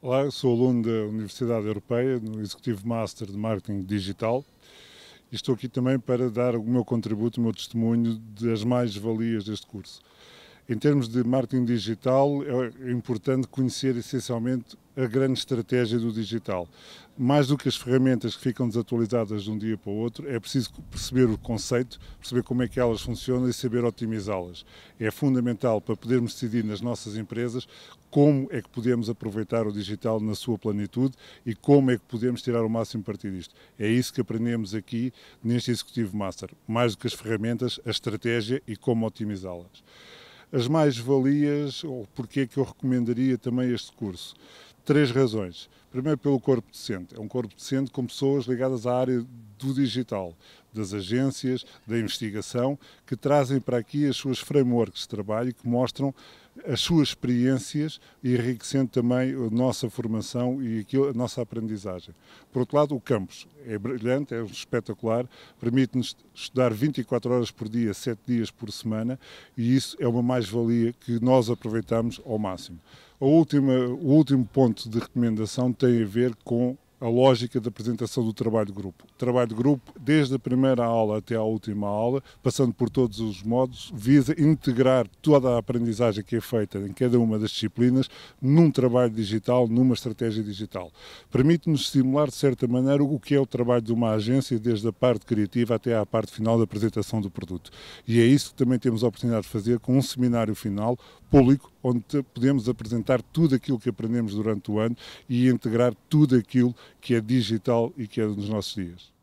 Olá, sou aluno da Universidade Europeia, no Executivo Master de Marketing Digital, e estou aqui também para dar o meu contributo, o meu testemunho das mais-valias deste curso. Em termos de marketing digital, é importante conhecer essencialmente a grande estratégia do digital. Mais do que as ferramentas que ficam desatualizadas de um dia para o outro, é preciso perceber o conceito, perceber como é que elas funcionam e saber otimizá-las. É fundamental para podermos decidir nas nossas empresas como é que podemos aproveitar o digital na sua plenitude e como é que podemos tirar o máximo partido disto. É isso que aprendemos aqui neste Executivo Master. Mais do que as ferramentas, a estratégia e como otimizá-las as mais-valias ou porque é que eu recomendaria também este curso três razões. Primeiro, pelo corpo decente. É um corpo decente com pessoas ligadas à área do digital das agências, da investigação, que trazem para aqui as suas frameworks de trabalho, que mostram as suas experiências, enriquecendo também a nossa formação e a nossa aprendizagem. Por outro lado, o campus é brilhante, é espetacular, permite-nos estudar 24 horas por dia, 7 dias por semana, e isso é uma mais-valia que nós aproveitamos ao máximo. A última, o último ponto de recomendação tem a ver com a lógica da apresentação do trabalho de grupo. Trabalho de grupo, desde a primeira aula até à última aula, passando por todos os modos, visa integrar toda a aprendizagem que é feita em cada uma das disciplinas num trabalho digital, numa estratégia digital. Permite-nos estimular, de certa maneira, o que é o trabalho de uma agência, desde a parte criativa até à parte final da apresentação do produto. E é isso que também temos a oportunidade de fazer com um seminário final público, onde podemos apresentar tudo aquilo que aprendemos durante o ano e integrar tudo aquilo que é digital e que é dos nossos dias.